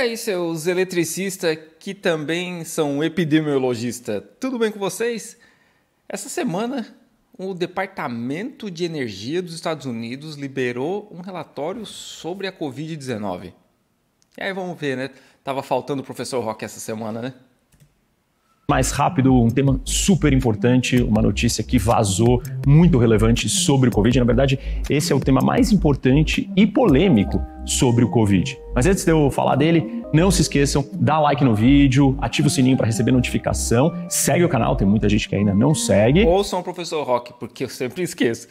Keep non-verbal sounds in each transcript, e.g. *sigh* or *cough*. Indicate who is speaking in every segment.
Speaker 1: aí, seus eletricistas que também são epidemiologistas, tudo bem com vocês? Essa semana, o Departamento de Energia dos Estados Unidos liberou um relatório sobre a Covid-19. E aí vamos ver, né? Tava faltando o professor Rock essa semana, né?
Speaker 2: mais rápido, um tema super importante, uma notícia que vazou, muito relevante sobre o Covid. Na verdade, esse é o tema mais importante e polêmico sobre o Covid. Mas antes de eu falar dele, não se esqueçam, dá like no vídeo, ativa o sininho para receber notificação, segue o canal, tem muita gente que ainda não segue.
Speaker 1: Ouçam o professor Rock, porque eu sempre esqueço.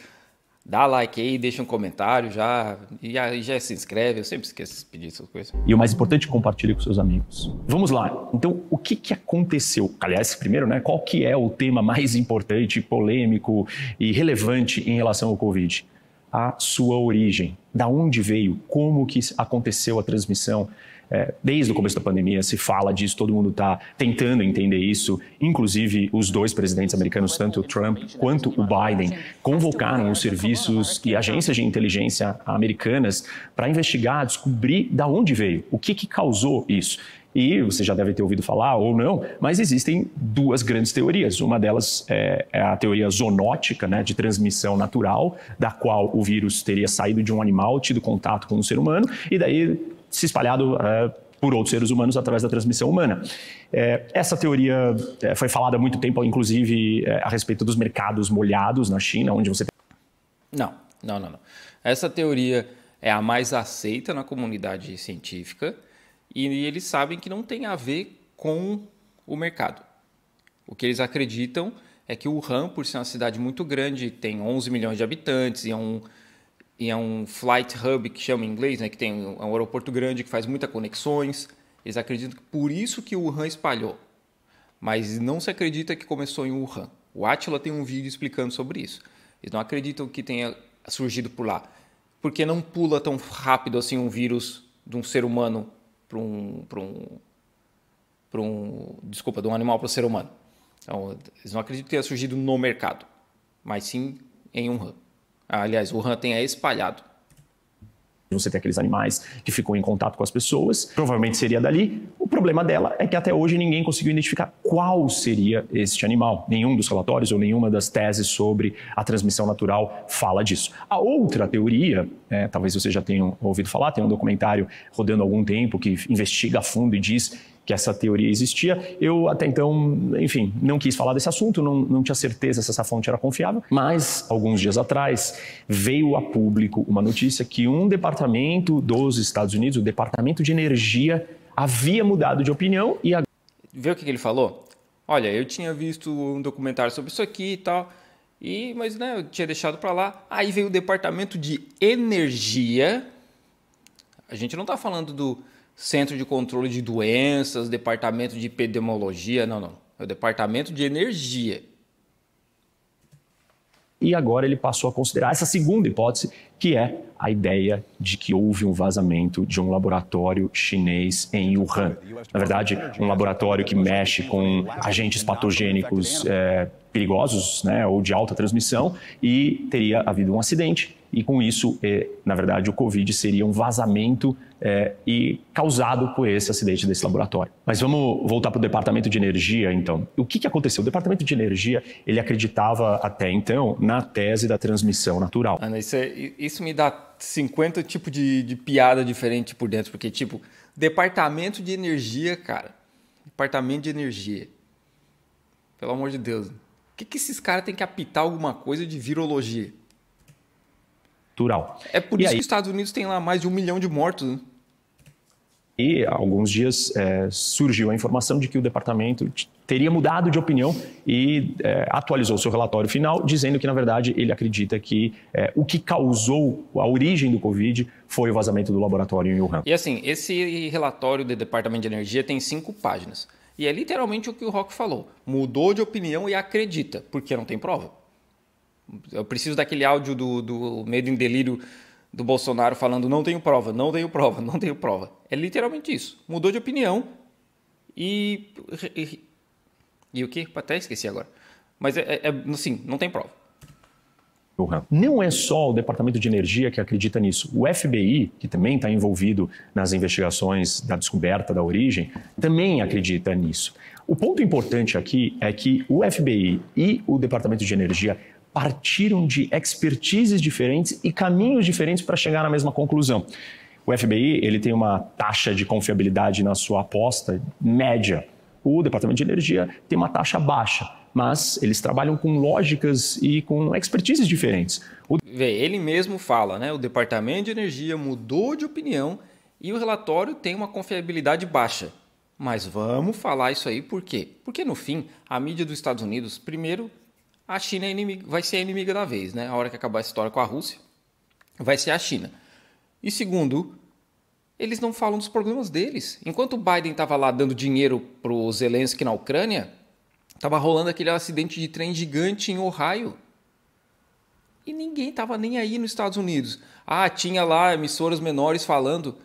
Speaker 1: Dá like aí, deixa um comentário já e já se inscreve. Eu sempre esqueço de pedir essas coisas.
Speaker 2: E o mais importante, compartilhe com seus amigos. Vamos lá. Então, o que, que aconteceu? Aliás, primeiro, né? Qual que é o tema mais importante, polêmico e relevante em relação ao Covid? A sua origem. Da onde veio? Como que aconteceu a transmissão? é, desde o começo da pandemia se fala disso, todo mundo está tentando entender isso. Inclusive, os dois presidentes americanos, tanto o Trump quanto o Biden, convocaram os serviços e agências de inteligência americanas para investigar, descobrir da onde veio, o que, que causou isso. E você já deve ter ouvido falar ou não, mas existem duas grandes teorias. Uma delas é, é a teoria zoonótica, né, de transmissão natural, da qual o vírus teria saído de um animal, tido contato com um ser humano, e daí se espalhado é, por outros seres humanos através da transmissão humana. É, essa teoria é, foi falada há muito tempo, inclusive é, a respeito dos mercados molhados na China, onde você.
Speaker 1: Não, não, não, não. Essa teoria é a mais aceita na comunidade científica e eles sabem que não tem a ver com o mercado. O que eles acreditam é que o Wuhan, por ser uma cidade muito grande, tem 11 milhões de habitantes e é um e é um flight hub que chama em inglês, né, que tem um, é um aeroporto grande que faz muitas conexões. Eles acreditam que por isso que o Wuhan espalhou. Mas não se acredita que começou em Wuhan. O Atila tem um vídeo explicando sobre isso. Eles não acreditam que tenha surgido por lá. Porque não pula tão rápido assim um vírus de um ser humano para um, para um, um. Desculpa, de um animal para um ser humano. Então, eles não acreditam que tenha surgido no mercado, mas sim em Wuhan. Aliás, o tem é espalhado.
Speaker 2: Você tem aqueles animais que ficam em contato com as pessoas, provavelmente seria dali. O problema dela é que até hoje ninguém conseguiu identificar qual seria este animal. Nenhum dos relatórios ou nenhuma das teses sobre a transmissão natural fala disso. A outra teoria, é, talvez você já tenha ouvido falar, tem um documentário rodando há algum tempo que investiga a fundo e diz que essa teoria existia. Eu até então, enfim, não quis falar desse assunto, não, não tinha certeza se essa fonte era confiável, mas alguns dias atrás veio a público uma notícia que um departamento dos Estados Unidos, o Departamento de Energia, havia mudado de opinião e agora.
Speaker 1: Vê o que ele falou? Olha, eu tinha visto um documentário sobre isso aqui e tal, e, mas né, eu tinha deixado para lá. Aí veio o Departamento de Energia. A gente não está falando do centro de controle de doenças, departamento de epidemiologia, não, não. É o departamento de
Speaker 2: energia. E agora ele passou a considerar essa segunda hipótese, que é a ideia de que houve um vazamento de um laboratório chinês em Wuhan. Na verdade, um laboratório que mexe com agentes patogênicos é, perigosos né, ou de alta transmissão e teria havido um acidente e com isso, é, na verdade, o Covid seria um vazamento é, e causado por esse acidente desse laboratório. Mas vamos voltar para o departamento de energia, então. O que, que aconteceu? O departamento de energia ele acreditava até então na tese da transmissão natural. Ana, isso, é, isso me
Speaker 1: dá 50 tipos de, de piada diferente por dentro, porque, tipo, departamento de energia, cara. Departamento de energia. Pelo amor de Deus. O que, que esses caras têm que apitar alguma coisa de virologia?
Speaker 2: estrutural. É por e isso aí... que os
Speaker 1: Estados Unidos tem lá mais de um milhão de mortos. Né?
Speaker 2: E alguns dias é, surgiu a informação de que o departamento teria mudado de opinião e é, atualizou seu relatório final, dizendo que, na verdade, ele acredita que é, o que causou a origem do Covid foi o vazamento do laboratório em Wuhan.
Speaker 1: E assim, esse relatório do Departamento de Energia tem cinco páginas. E é literalmente o que o Rock falou: mudou de opinião e acredita, porque não tem prova. Eu preciso daquele áudio do, do medo em delírio do Bolsonaro falando não tenho prova, não tenho prova, *laughs* não tenho prova. É literalmente isso. Mudou de opinião e. E, e o que? Até esqueci agora. Mas é, é assim, não tem prova.
Speaker 2: Não é só o Departamento de Energia que acredita nisso. O FBI, que também está envolvido nas investigações da descoberta da origem, também acredita nisso. O ponto importante aqui é que o FBI e o Departamento de Energia partiram de expertises diferentes e caminhos diferentes para chegar na mesma conclusão. O FBI ele tem uma taxa de confiabilidade na sua aposta média. O Departamento de Energia tem uma taxa baixa, mas eles trabalham com lógicas e com expertises diferentes. O...
Speaker 1: Ele mesmo fala, né? O Departamento de Energia mudou de opinião e o relatório tem uma confiabilidade baixa. Mas vamos falar isso aí por quê? Porque no fim, a mídia dos Estados Unidos, primeiro, a China é vai ser a inimiga da vez, né? A hora que acabar a história com a Rússia, vai ser a China. E segundo, eles não falam dos problemas deles. Enquanto o Biden estava lá dando dinheiro para o Zelensky na Ucrânia, estava rolando aquele acidente de trem gigante em Ohio. E ninguém estava nem aí nos Estados Unidos. Ah, tinha lá emissoras menores falando.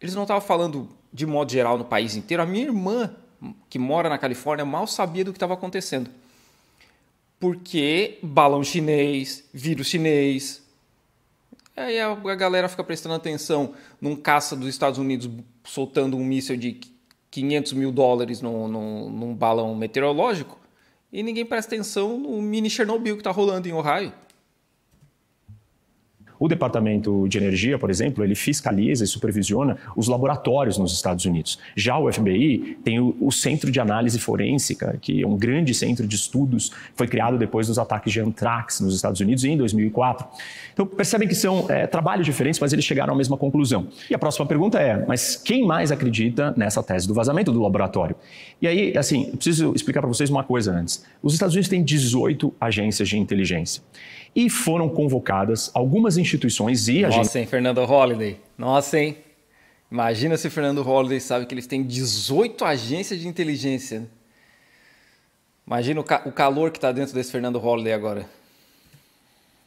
Speaker 1: Eles não estavam falando de modo geral no país inteiro. A minha irmã, que mora na Califórnia, mal sabia do que estava acontecendo. Porque balão chinês, vírus chinês. Aí a galera fica prestando atenção num caça dos Estados Unidos soltando um míssil de 500 mil dólares no num balão meteorológico e ninguém presta atenção no mini Chernobyl que está rolando em Ohio.
Speaker 2: O Departamento de Energia, por exemplo, ele fiscaliza e supervisiona os laboratórios nos Estados Unidos. Já o FBI tem o, o Centro de Análise Forênsica, que é um grande centro de estudos, foi criado depois dos ataques de anthrax nos Estados Unidos em 2004. Então, percebem que são é, trabalhos diferentes, mas eles chegaram à mesma conclusão. E a próxima pergunta é, mas quem mais acredita nessa tese do vazamento do laboratório? E aí, assim, eu preciso explicar para vocês uma coisa antes. Os Estados Unidos têm 18 agências de inteligência e foram convocadas algumas instituições instituições e a Nossa, gente. Nossa,
Speaker 1: hein, Fernando Holliday. Nossa, hein? Imagina se Fernando Holliday sabe que eles têm 18 agências de inteligência. Imagina o, ca o calor que está dentro desse Fernando Holliday agora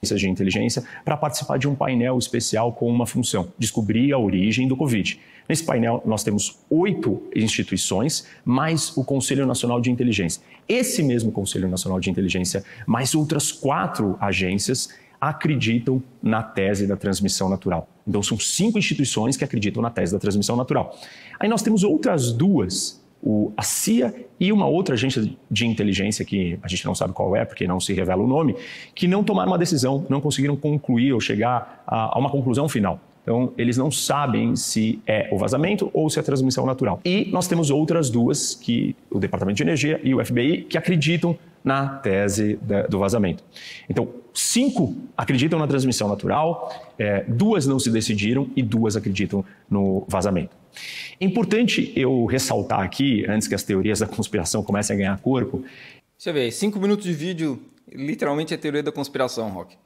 Speaker 2: de inteligência para participar de um painel especial com uma função: descobrir a origem do Covid. Nesse painel, nós temos oito instituições, mais o Conselho Nacional de Inteligência. Esse mesmo Conselho Nacional de Inteligência, mais outras quatro agências acreditam na tese da transmissão natural. Então, são cinco instituições que acreditam na tese da transmissão natural. Aí nós temos outras duas, a CIA e uma outra agência de inteligência, que a gente não sabe qual é, porque não se revela o nome, que não tomaram uma decisão, não conseguiram concluir ou chegar a uma conclusão final. Então, eles não sabem se é o vazamento ou se é a transmissão natural. E nós temos outras duas, que o Departamento de Energia e o FBI, que acreditam na tese do vazamento. Então, Cinco acreditam na transmissão natural, é, duas não se decidiram e duas acreditam no vazamento. É importante eu ressaltar aqui, antes que as teorias da conspiração comecem a ganhar corpo.
Speaker 1: Deixa eu ver, cinco minutos de vídeo, literalmente é teoria da conspiração, Rock.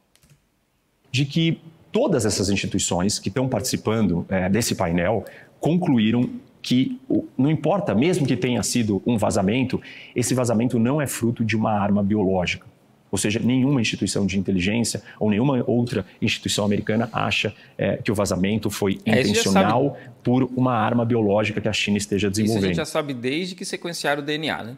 Speaker 2: De que todas essas instituições que estão participando é, desse painel concluíram que não importa, mesmo que tenha sido um vazamento, esse vazamento não é fruto de uma arma biológica. Ou seja, nenhuma instituição de inteligência ou nenhuma outra instituição americana acha é, que o vazamento foi é, intencional por uma arma biológica que a China esteja desenvolvendo. Isso a gente
Speaker 1: já sabe desde que sequenciaram o DNA, né?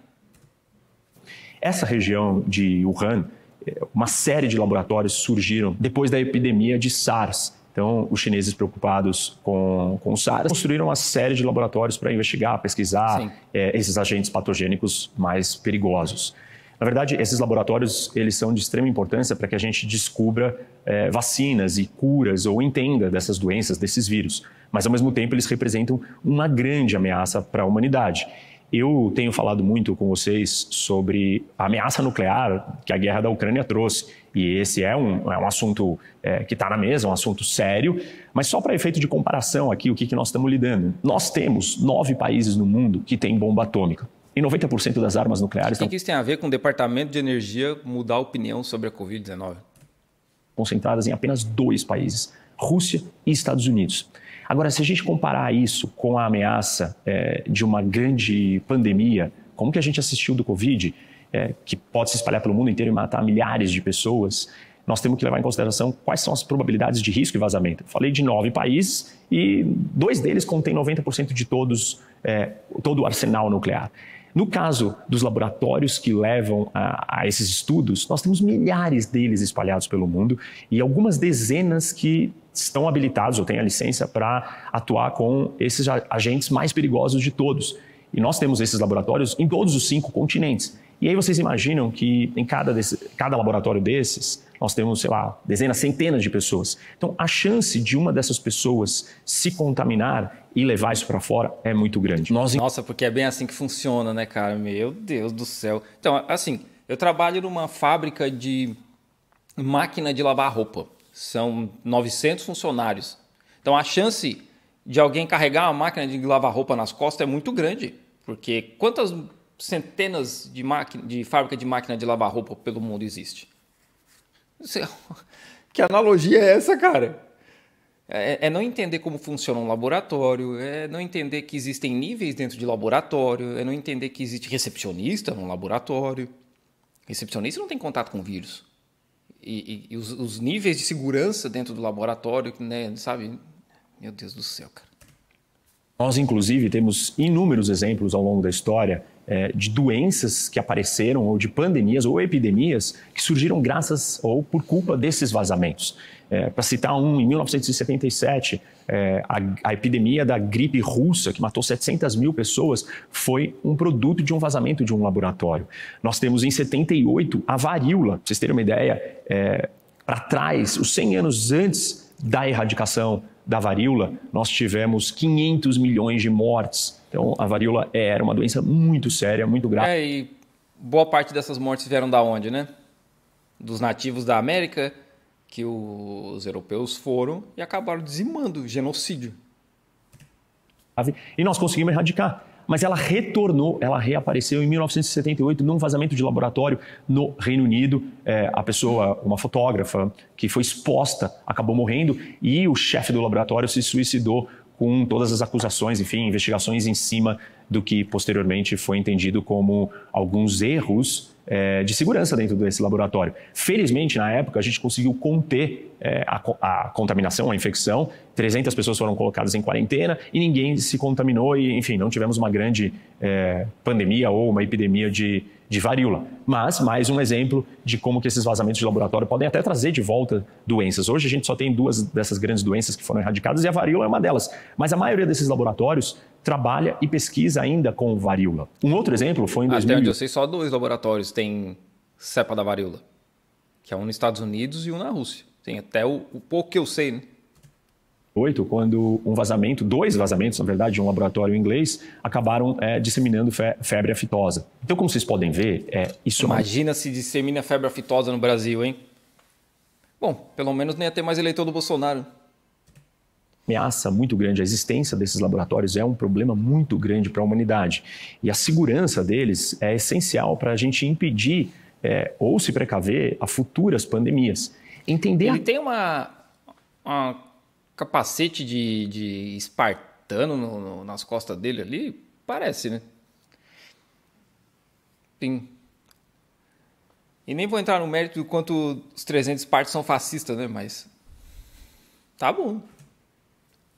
Speaker 2: Essa região de Wuhan, é, uma série de laboratórios surgiram depois da epidemia de SARS, então, os chineses preocupados com, com o SARS construíram uma série de laboratórios para investigar, pesquisar é, esses agentes patogênicos mais perigosos. Na verdade, esses laboratórios eles são de extrema importância para que a gente descubra é, vacinas e curas ou entenda dessas doenças, desses vírus. Mas, ao mesmo tempo, eles representam uma grande ameaça para a humanidade. Eu tenho falado muito com vocês sobre a ameaça nuclear que a guerra da Ucrânia trouxe. E esse é um, é um assunto é, que está na mesa, um assunto sério. Mas só para efeito de comparação aqui, o que, que nós estamos lidando? Nós temos nove países no mundo que têm bomba atômica em 90% das armas nucleares. O que,
Speaker 1: que isso tem a ver com o Departamento de Energia mudar a opinião sobre a Covid-19?
Speaker 2: Concentradas em apenas dois países, Rússia e Estados Unidos. Agora, se a gente comparar isso com a ameaça é, de uma grande pandemia, como que a gente assistiu do Covid, é, que pode se espalhar pelo mundo inteiro e matar milhares de pessoas, nós temos que levar em consideração quais são as probabilidades de risco e vazamento. falei de nove países e dois deles contêm 90% de todos, é, todo o arsenal nuclear. No caso dos laboratórios que levam a, a, esses estudos, nós temos milhares deles espalhados pelo mundo e algumas dezenas que estão habilitados ou têm a licença para atuar com esses agentes mais perigosos de todos. E nós temos esses laboratórios em todos os cinco continentes. E aí vocês imaginam que em cada, desse, cada laboratório desses, nós temos, sei lá, dezenas, centenas de pessoas. Então, a chance de uma dessas pessoas se contaminar e levar isso para fora é muito grande. Nós...
Speaker 1: Nossa, porque é bem assim que funciona, né, cara? Meu Deus do céu. Então, assim, eu trabalho numa fábrica de máquina de lavar roupa. São 900 funcionários. Então, a chance de alguém carregar uma máquina de lavar roupa nas costas é muito grande, porque quantas centenas de, máquina, de fábrica de máquina de lavar roupa pelo mundo existe? *laughs* Que analogia é essa, cara? É, é, não entender como funciona um laboratório, é não entender que existem níveis dentro de laboratório, é não entender que existe recepcionista num laboratório. Recepcionista não tem contato com vírus. E, e, e os, os, níveis de segurança dentro do laboratório, né, sabe? Meu Deus do céu, cara.
Speaker 2: Nós, inclusive, temos inúmeros exemplos ao longo da história é, de doenças que apareceram, ou de pandemias ou epidemias que surgiram graças ou por culpa desses vazamentos. É, Para citar um, em 1977, é, a, a, epidemia da gripe russa, que matou 700 mil pessoas, foi um produto de um vazamento de um laboratório. Nós temos em 78 a varíola, pra vocês terem uma ideia, é, para trás, os 100 anos antes da erradicação da varíola, nós tivemos 500 milhões de mortes. Então, a varíola é, era uma doença muito séria, muito grave. É,
Speaker 1: e boa parte dessas mortes vieram da onde, né? Dos nativos da América, que os europeus foram e acabaram dizimando genocídio.
Speaker 2: E nós conseguimos erradicar mas ela retornou, ela reapareceu em 1978 num vazamento de laboratório no Reino Unido. É, a pessoa, uma fotógrafa que foi exposta, acabou morrendo e o chefe do laboratório se suicidou com todas as acusações, enfim, investigações em cima do que posteriormente foi entendido como alguns erros é, de segurança dentro desse laboratório. Felizmente, na época, a gente conseguiu conter é, a, a, contaminação, a infecção. 300 pessoas foram colocadas em quarentena e ninguém se contaminou e, enfim, não tivemos uma grande é, pandemia ou uma epidemia de, de varíola. Mas, mais um exemplo de como que esses vazamentos de laboratório podem até trazer de volta doenças. Hoje, a gente só tem duas dessas grandes doenças que foram erradicadas e a varíola é uma delas. Mas a maioria desses laboratórios trabalha e pesquisa ainda com varíola. Um outro exemplo foi em
Speaker 1: 2000. Até onde eu sei, só dois laboratórios têm cepa da varíola, que é um nos Estados Unidos e um na Rússia. Tem até o, o pouco que eu
Speaker 2: sei, né? 2008, quando um vazamento, dois vazamentos, na verdade, de um laboratório inglês, acabaram é, disseminando fe febre aftosa. Então, como vocês podem ver, é, isso... É Imagina
Speaker 1: é... se dissemina febre aftosa no Brasil, hein? Bom, pelo menos nem ia ter mais eleitor do Bolsonaro
Speaker 2: ameaça muito grande. A existência desses laboratórios é um problema muito grande para a humanidade. E a segurança deles é essencial para a gente impedir é, ou se precaver a futuras pandemias. Entender. Ele
Speaker 1: tem uma, uma, capacete de, de espartano no, no, nas costas dele ali? Parece, né? Sim. E nem vou entrar no mérito do quanto os 300 partes são fascistas, né? Mas.
Speaker 2: Tá bom.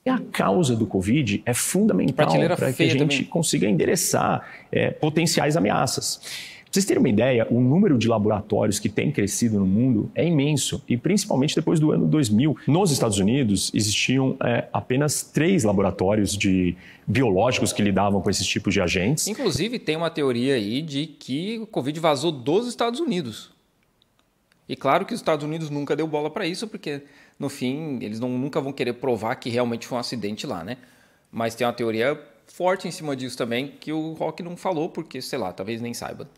Speaker 2: E a causa do Covid é fundamental para que a gente também. consiga endereçar é, potenciais ameaças. Para vocês terem uma ideia, o número de laboratórios que tem crescido no mundo é imenso, e principalmente depois do ano 2000. Nos Estados Unidos, existiam é, apenas três laboratórios de biológicos que lidavam com esses tipos de agentes.
Speaker 1: Inclusive, tem uma teoria aí de que o Covid vazou dos Estados Unidos. E claro que os Estados Unidos nunca deu bola para isso, porque no fim eles não, nunca vão querer provar que realmente foi um acidente lá, né? Mas tem uma teoria forte em cima disso também que o Rock não falou, porque sei lá, talvez nem saiba.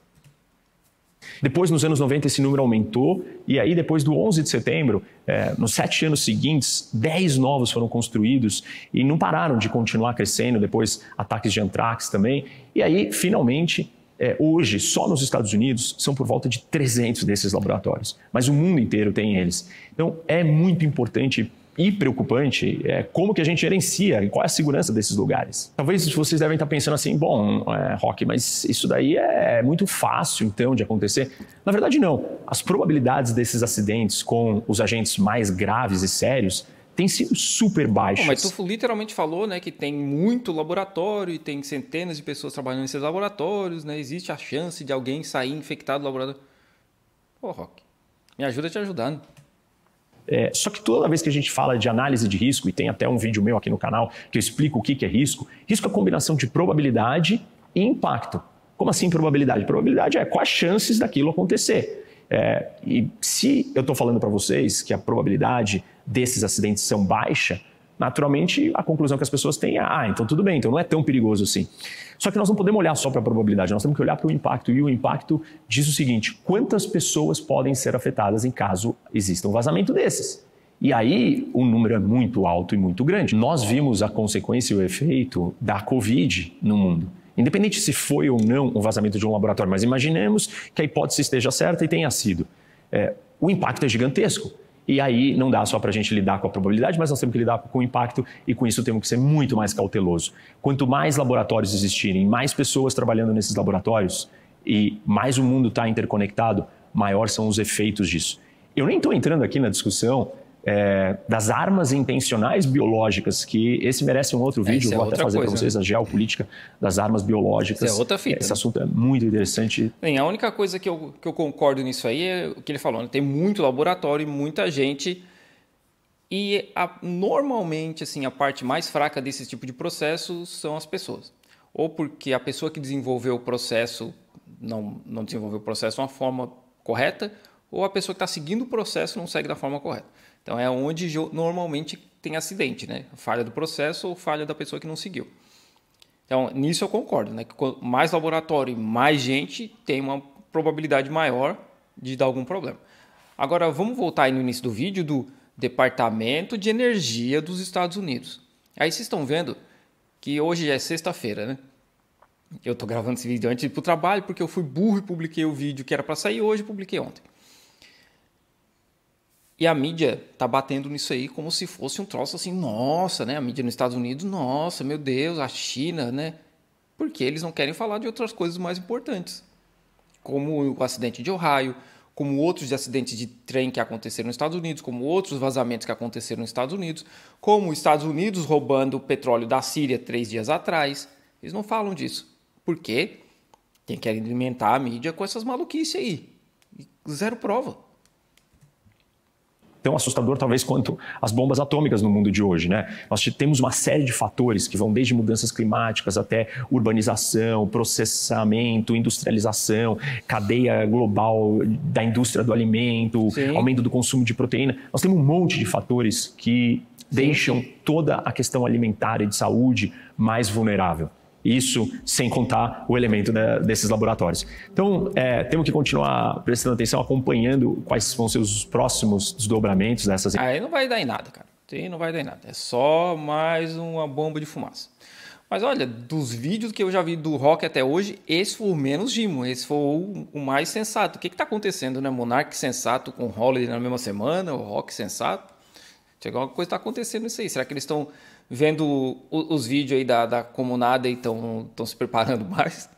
Speaker 2: Depois, nos anos 90, esse número aumentou, e aí, depois do 11 de setembro, eh, nos sete anos seguintes, dez novos foram construídos e não pararam de continuar crescendo. Depois, ataques de antrax também. E aí, finalmente, é, hoje, só nos Estados Unidos, são por volta de 300 desses laboratórios, mas o mundo inteiro tem eles. Então, é muito importante e preocupante é como que a gente gerencia, qual é a segurança desses lugares. Talvez vocês devem estar pensando assim, bom, é, Rock, mas isso daí é muito fácil então de acontecer. Na verdade, não. As probabilidades desses acidentes com os agentes mais graves e sérios tem sido super baixo. Mas tu
Speaker 1: literalmente falou né, que tem muito laboratório e tem centenas de pessoas trabalhando nesses laboratórios, né? Existe a chance de alguém sair infectado do laboratório. Pô, Rock, me ajuda te ajudando.
Speaker 2: É, só que toda vez que a gente fala de análise de risco, e tem até um vídeo meu aqui no canal que eu explico o que, que é risco, risco é a combinação de probabilidade e impacto. Como assim probabilidade? Probabilidade é quais chances daquilo acontecer. É, e se eu estou falando para vocês que a probabilidade desses acidentes são baixa, naturalmente a conclusão que as pessoas têm é: ah, então tudo bem, então não é tão perigoso assim. Só que nós não podemos olhar só para a probabilidade, nós temos que olhar para o impacto. E o impacto diz o seguinte: quantas pessoas podem ser afetadas em caso exista um vazamento desses? E aí o número é muito alto e muito grande. Nós é. vimos a consequência e o efeito da Covid no mundo. Independente se foi ou não um vazamento de um laboratório, mas imaginemos que a hipótese esteja certa e tenha sido. É, o impacto é gigantesco. E aí não dá só para a gente lidar com a probabilidade, mas nós temos que lidar com o impacto e com isso temos que ser muito mais cauteloso. Quanto mais laboratórios existirem, mais pessoas trabalhando nesses laboratórios e mais o mundo está interconectado, maior são os efeitos disso. Eu nem estou entrando aqui na discussão é, das armas intencionais biológicas, que esse merece um outro é, vídeo, é, vou é até fazer para vocês né? a geopolítica das armas biológicas. Essa é outra fita. Esse né? assunto é muito interessante.
Speaker 1: Bem, a única coisa que eu, que eu concordo nisso aí é o que ele falou, né? tem muito laboratório e muita gente... E a, normalmente, assim, a parte mais fraca desse tipo de processo são as pessoas. Ou porque a pessoa que desenvolveu o processo não, não desenvolveu o processo de uma forma correta, ou a pessoa que está seguindo o processo não segue da forma correta. Então é onde normalmente tem acidente, né? Falha do processo ou falha da pessoa que não seguiu. Então, nisso eu concordo, né? Que mais laboratório e mais gente tem uma probabilidade maior de dar algum problema. Agora, vamos voltar aí no início do vídeo do Departamento de Energia dos Estados Unidos. Aí vocês estão vendo que hoje é sexta-feira, né? Eu estou gravando esse vídeo antes de ir trabalho porque eu fui burro e publiquei o vídeo que era para sair hoje e publiquei ontem. E a mídia tá batendo nisso aí como se fosse um troço assim, nossa, né? A mídia nos Estados Unidos, nossa, meu Deus, a China, né? Porque eles não querem falar de outras coisas mais importantes, como o acidente de Ohio, como outros acidentes de trem que aconteceram nos Estados Unidos, como outros vazamentos que aconteceram nos Estados Unidos, como os Estados Unidos roubando o petróleo da Síria três dias atrás. Eles não falam disso. Por quê? Tem que alimentar a mídia com essas maluquices aí. Zero prova
Speaker 2: tão assustador talvez quanto as bombas atômicas no mundo de hoje, né? Nós temos uma série de fatores que vão desde mudanças climáticas até urbanização, processamento, industrialização, cadeia global da indústria do alimento, Sim. aumento do consumo de proteína. Nós temos um monte de fatores que Sim. deixam toda a questão alimentar e de saúde mais vulnerável. Isso sem contar o elemento desses laboratórios. Então, é, temos que continuar prestando atenção, acompanhando quais vão ser os próximos desdobramentos dessas. Aí não
Speaker 1: vai dar em nada, cara. Aí não vai dar em nada. É só mais uma bomba de fumaça. Mas olha, dos vídeos que eu já vi do rock até hoje, esse foi o menos gimo, esse foi o mais sensato. O que está acontecendo, né? Monark sensato com Holiday na mesma semana, o rock sensato. Tem alguma coisa está acontecendo isso aí. Será que eles estão vendo os vídeos aí da, da comunada e estão se preparando *laughs* mais.